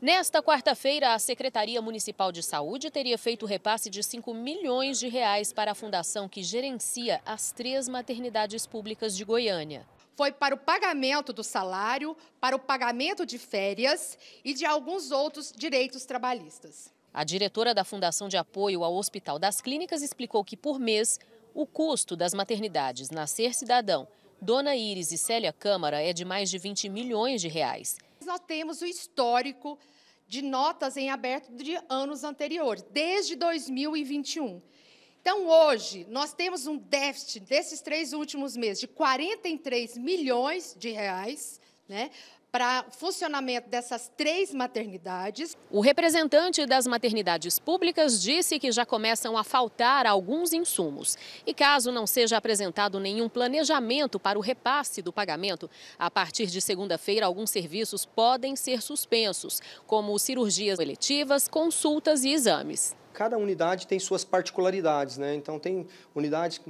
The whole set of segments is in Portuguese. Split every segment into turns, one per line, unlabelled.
Nesta quarta-feira, a Secretaria Municipal de Saúde teria feito o repasse de 5 milhões de reais para a fundação que gerencia as três maternidades públicas de Goiânia.
Foi para o pagamento do salário, para o pagamento de férias e de alguns outros direitos trabalhistas.
A diretora da Fundação de Apoio ao Hospital das Clínicas explicou que, por mês, o custo das maternidades Nascer Cidadão, Dona Iris e Célia Câmara é de mais de 20 milhões de reais
nós temos o histórico de notas em aberto de anos anteriores, desde 2021. Então, hoje, nós temos um déficit desses três últimos meses de 43 milhões de reais né? Para funcionamento dessas três maternidades.
O representante das maternidades públicas disse que já começam a faltar alguns insumos. E caso não seja apresentado nenhum planejamento para o repasse do pagamento, a partir de segunda-feira, alguns serviços podem ser suspensos, como cirurgias eletivas, consultas e exames
cada unidade tem suas particularidades, né? Então tem unidades,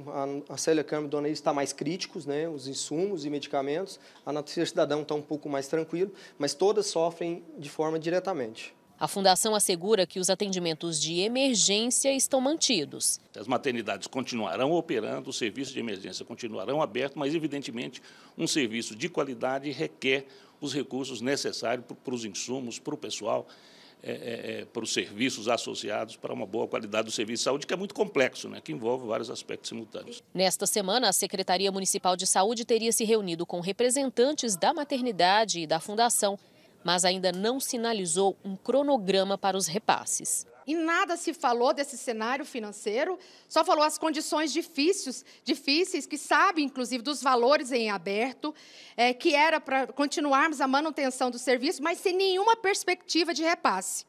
a, a Célia Câmara e Dona está mais críticos, né? Os insumos e medicamentos, a Natureza Cidadão está um pouco mais tranquilo, mas todas sofrem de forma diretamente.
A fundação assegura que os atendimentos de emergência estão mantidos.
As maternidades continuarão operando, os serviços de emergência continuarão abertos, mas, evidentemente, um serviço de qualidade requer os recursos necessários para os insumos, para o pessoal. É, é, é, para os serviços associados para uma boa qualidade do serviço de saúde, que é muito complexo, né, que envolve vários aspectos simultâneos.
Nesta semana, a Secretaria Municipal de Saúde teria se reunido com representantes da maternidade e da fundação mas ainda não sinalizou um cronograma para os repasses.
E nada se falou desse cenário financeiro, só falou as condições difíceis, difíceis que sabe, inclusive, dos valores em aberto, é, que era para continuarmos a manutenção do serviço, mas sem nenhuma perspectiva de repasse.